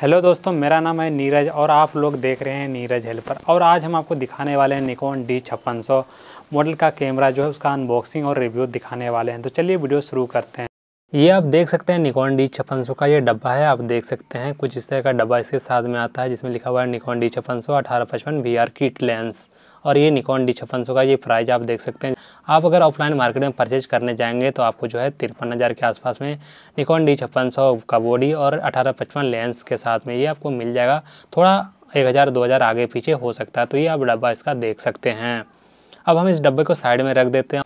hello दोस्तों मेरा नाम है नीरज और आप लोग देख रहे हैं नीरज हेल्पर और आज हम आपको दिखाने वाले हैं निकोन डी छप्पन मॉडल का कैमरा जो है उसका अनबॉक्सिंग और रिव्यू दिखाने वाले हैं तो चलिए वीडियो शुरू करते हैं ये आप देख सकते हैं निकोन डी छप्पन का ये डब्बा है आप देख सकते हैं कुछ इस तरह का डब्बा इसके साथ में आता है जिसमें लिखा हुआ है निकोन डी छप्पन सौ अठारह पचपन वी आर किट लेंस और ये निकॉन डी छप्पन का ये प्राइज आप देख सकते हैं आप अगर ऑफलाइन मार्केट में परचेज करने जाएंगे तो आपको जो है तिरपन हज़ार के आसपास में निकॉन डी छप्पन सौ का बॉडी और अठारह पचपन लेंस के साथ में ये आपको मिल जाएगा थोड़ा एक हज़ार दो हज़ार आगे पीछे हो सकता है तो ये आप डब्बा इसका देख सकते हैं अब हम इस डब्बे को साइड में रख देते हैं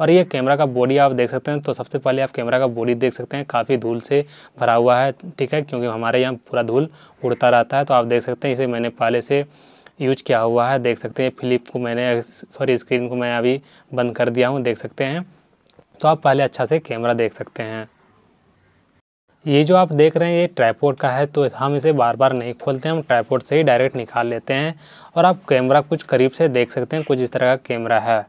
और ये कैमरा का बॉडी आप देख सकते हैं तो सबसे पहले आप कैमरा का बॉडी देख सकते हैं काफ़ी धूल से भरा हुआ है ठीक है क्योंकि हमारे यहाँ पूरा धूल उड़ता रहता है तो आप देख सकते हैं इसे मैंने पहले से यूज किया हुआ है देख सकते हैं फ्लिप को मैंने सॉरी स्क्रीन को मैं अभी बंद कर दिया हूँ देख सकते हैं तो आप पहले अच्छा से कैमरा देख सकते हैं ये जो आप देख रहे हैं ये ट्राईपोर्ट का है तो हम इसे बार बार नहीं खोलते हम ट्राईपोर्ट से ही डायरेक्ट निकाल लेते हैं और आप कैमरा कुछ करीब से देख सकते हैं कुछ इस तरह का कैमरा है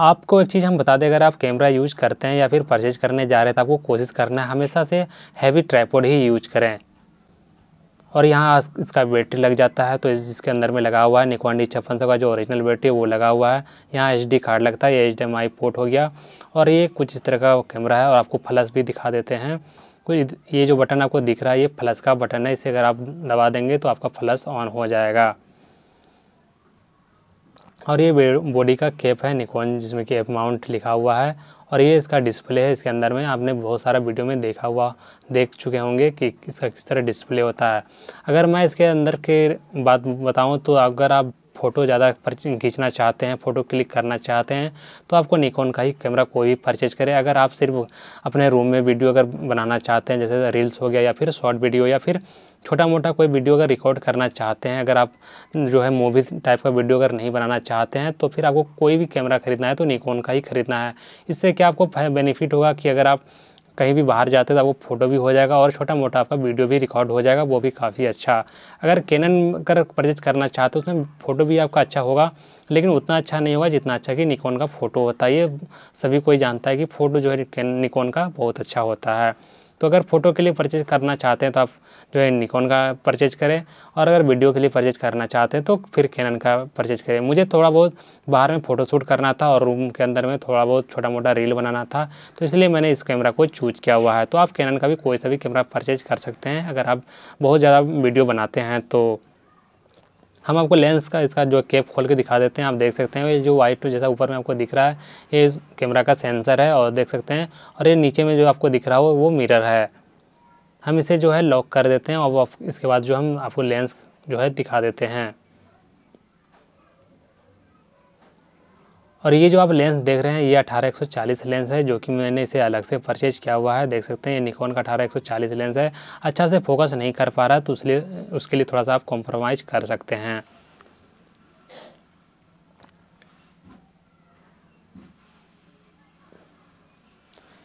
आपको एक चीज़ हम बता दें अगर आप कैमरा यूज करते हैं या फिर परचेज करने जा रहे हैं तो आपको कोशिश करना है हमेशा से हैवी ट्राईपोड ही यूज करें और यहाँ इसका बैटरी लग जाता है तो जिसके अंदर में लगा हुआ है निकॉन डी छप्पन सौ का जो ओरिजिनल बैटरी है वो लगा हुआ है यहाँ एच कार्ड लगता है ये एच पोर्ट हो गया और ये कुछ इस तरह का कैमरा है और आपको फ्लस भी दिखा देते हैं कुछ ये जो बटन आपको दिख रहा है ये फ्लस का बटन है इसे अगर आप दबा देंगे तो आपका फ्लस ऑन हो जाएगा और ये बॉडी का कैप है निकॉन जिसमें कि एप माउंट लिखा हुआ है और ये इसका डिस्प्ले है इसके अंदर में आपने बहुत सारा वीडियो में देखा हुआ देख चुके होंगे कि इसका किस तरह डिस्प्ले होता है अगर मैं इसके अंदर के बात बताऊँ तो अगर आप फ़ोटो ज़्यादा खींचना चाहते हैं फ़ोटो क्लिक करना चाहते हैं तो आपको निकोन का ही कैमरा कोई भी परचेज करें अगर आप सिर्फ अपने रूम में वीडियो अगर बनाना चाहते हैं जैसे रील्स हो गया या फिर शॉर्ट वीडियो या फिर छोटा मोटा कोई वीडियो अगर रिकॉर्ड करना चाहते हैं अगर आप जो है मूवी टाइप का वीडियो अगर नहीं बनाना चाहते हैं तो फिर आपको कोई भी कैमरा खरीदना है तो निकोन का ही खरीदना है इससे क्या आपको बेनिफिट होगा कि अगर आप कहीं भी बाहर जाते तो वो फ़ोटो भी हो जाएगा और छोटा मोटा आपका वीडियो भी रिकॉर्ड हो जाएगा वो भी काफ़ी अच्छा अगर कैनन कर परचेज करना चाहते हो उसमें फ़ोटो भी आपका अच्छा होगा लेकिन उतना अच्छा नहीं होगा जितना अच्छा कि निकॉन का फ़ोटो होता है ये सभी कोई जानता है कि फ़ोटो जो है निकॉन का बहुत अच्छा होता है तो अगर फ़ोटो के लिए परचेज करना चाहते हैं तो आप जो है निकॉन का परचेज करें और अगर वीडियो के लिए परचेज करना चाहते हैं तो फिर कैनन का परचेज करें मुझे थोड़ा बहुत बाहर में फ़ोटोशूट करना था और रूम के अंदर में थोड़ा बहुत छोटा मोटा रील बनाना था तो इसलिए मैंने इस कैमरा को चूज किया हुआ है तो आप कैनन का भी कोई सा भी कैमरा परचेज कर सकते हैं अगर आप बहुत ज़्यादा वीडियो बनाते हैं तो हम आपको लेंस का इसका जो कैप खोल के दिखा देते हैं आप देख सकते हैं ये जो वाइट जैसा ऊपर में आपको दिख रहा है ये कैमरा का सेंसर है और देख सकते हैं और ये नीचे में जो आपको दिख रहा हो वो मिरर है हम इसे जो है लॉक कर देते हैं और इसके बाद जो हम आपको लेंस जो है दिखा देते हैं और ये जो आप लेंस देख रहे हैं ये 1840 लेंस है जो कि मैंने इसे अलग से परचेज किया हुआ है देख सकते हैं ये निकोन का 1840 लेंस है अच्छा से फोकस नहीं कर पा रहा तो इसलिए उसके लिए थोड़ा सा आप कॉम्प्रोमाइज़ कर सकते हैं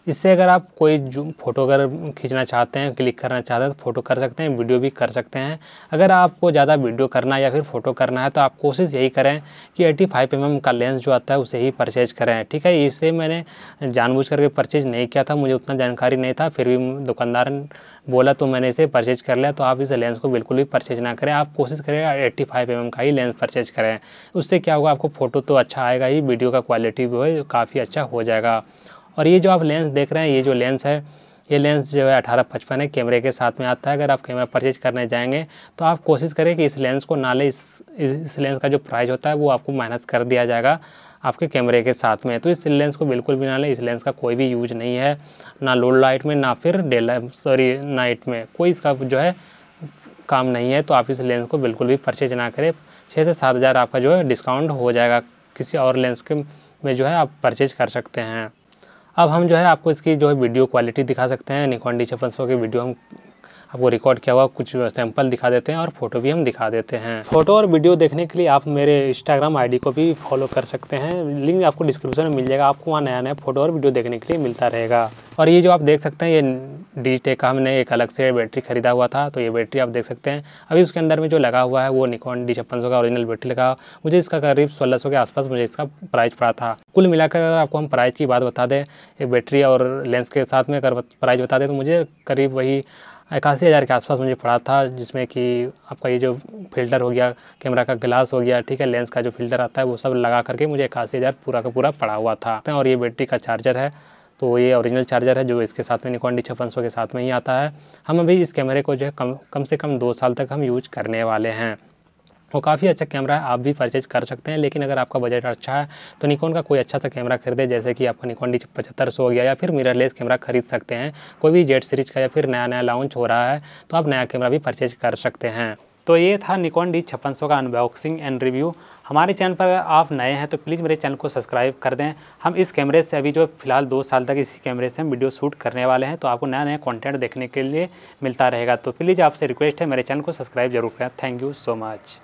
इससे अगर आप कोई फोटो अगर खींचना चाहते हैं क्लिक करना चाहते हैं तो फोटो कर सकते हैं वीडियो भी कर सकते हैं अगर आपको ज़्यादा वीडियो करना है या फिर फोटो करना है तो आप कोशिश यही करें कि एट्टी फाइव एम का लेंस जो आता है उसे ही परचेज करें ठीक है इसे मैंने जानबूझ करके परचेज नहीं किया था मुझे उतना जानकारी नहीं था फिर भी दुकानदार बोला तो मैंने इसे परचेज कर लिया तो आप इस लेंस को बिल्कुल भी परचेज ना करें आप कोशिश करें एट्टी फाइव एम का ही लेंस परचेज करें उससे क्या होगा आपको फ़ोटो तो अच्छा आएगा ही वीडियो का क्वालिटी भी काफ़ी अच्छा हो जाएगा और ये जो आप लेंस देख रहे हैं ये जो लेंस है ये लेंस जो है अठारह पचपन है कैमरे के साथ में आता है अगर आप कैमरा परचेज करने जाएंगे तो आप कोशिश करें कि इस लेंस को ना ले इस इस लेंस का जो प्राइस होता है वो आपको माइनस कर दिया जाएगा आपके कैमरे के साथ में तो इस लेंस को बिल्कुल भी ना लें इस लेंस का कोई भी यूज नहीं है ना लो लाइट में ना फिर डे सॉरी नाइट में कोई इसका जो है काम नहीं है तो आप इस लेंस को बिल्कुल भी परचेज ना करें छः से सात हज़ार आपका जो है डिस्काउंट हो जाएगा किसी और लेंस के में जो है आप परचेज कर सकते हैं अब हम जो है आपको इसकी जो है वीडियो क्वालिटी दिखा सकते हैं निकॉन डी छप्पन सौ की वीडियो हम आपको रिकॉर्ड किया हुआ कुछ सैंपल दिखा देते हैं और फोटो भी हम दिखा देते हैं फोटो और वीडियो देखने के लिए आप मेरे इंस्टाग्राम आईडी को भी फॉलो कर सकते हैं लिंक आपको डिस्क्रिप्शन में मिल जाएगा आपको वहाँ नया नया फोटो और वीडियो देखने के लिए मिलता रहेगा और ये जो आप देख सकते हैं ये डी टेक का हमने एक अलग से बैटरी ख़रीदा हुआ था तो ये बैटरी आप देख सकते हैं अभी उसके अंदर में जो लगा हुआ है वो निकॉन डी छप्पन का ओरिजिनल बैटरी लगा मुझे इसका करीब सोलह के आसपास मुझे इसका प्राइस पड़ा था कुल मिलाकर अगर आपको हम प्राइस की बात बता दें बैटरी और लेंस के साथ में अगर प्राइस बता दें तो मुझे करीब वही इक्यासी हज़ार के आसपास मुझे पड़ा था जिसमें कि आपका ये जो फ़िल्टर हो गया कैमरा का ग्लास हो गया ठीक है लेंस का जो फ़िल्टर आता है वो सब लगा करके मुझे इक्यासी हज़ार पूरा का पूरा पड़ा हुआ था और ये बैटरी का चार्जर है तो ये ओरिजिनल चार्जर है जो इसके साथ में निकॉन डी छप्पन के साथ में ही आता है हम अभी इस कैमरे को जो है कम कम से कम दो साल तक हम यूज करने वाले हैं वो काफ़ी अच्छा कैमरा है आप भी परचेज कर सकते हैं लेकिन अगर आपका बजट अच्छा है तो निकॉन का कोई अच्छा सा कैमरा खरीदे जैसे कि आपका निकॉन डी पचहत्तर सौ हो गया या फिर मिररलेस कैमरा खरीद सकते हैं कोई भी जेट सीरीज का या फिर नया नया लॉन्च हो रहा है तो आप नया कैमरा भी परचेज कर सकते हैं तो ये था निकॉन डी छप्पन का अनबॉक्सिंग एंड रिव्यू हमारे चैनल पर आप नए हैं तो प्लीज़ मेरे चैनल को सब्सक्राइब कर दें हम इस कैमरे से अभी जो फिलहाल दो साल तक इसी कैमरे से हम वीडियो शूट करने वाले हैं तो आपको नया नया कॉन्टेंट देखने के लिए मिलता रहेगा तो प्लीज़ आपसे रिक्वेस्ट है मेरे चैनल को सब्सक्राइब जरूर करें थैंक यू सो मच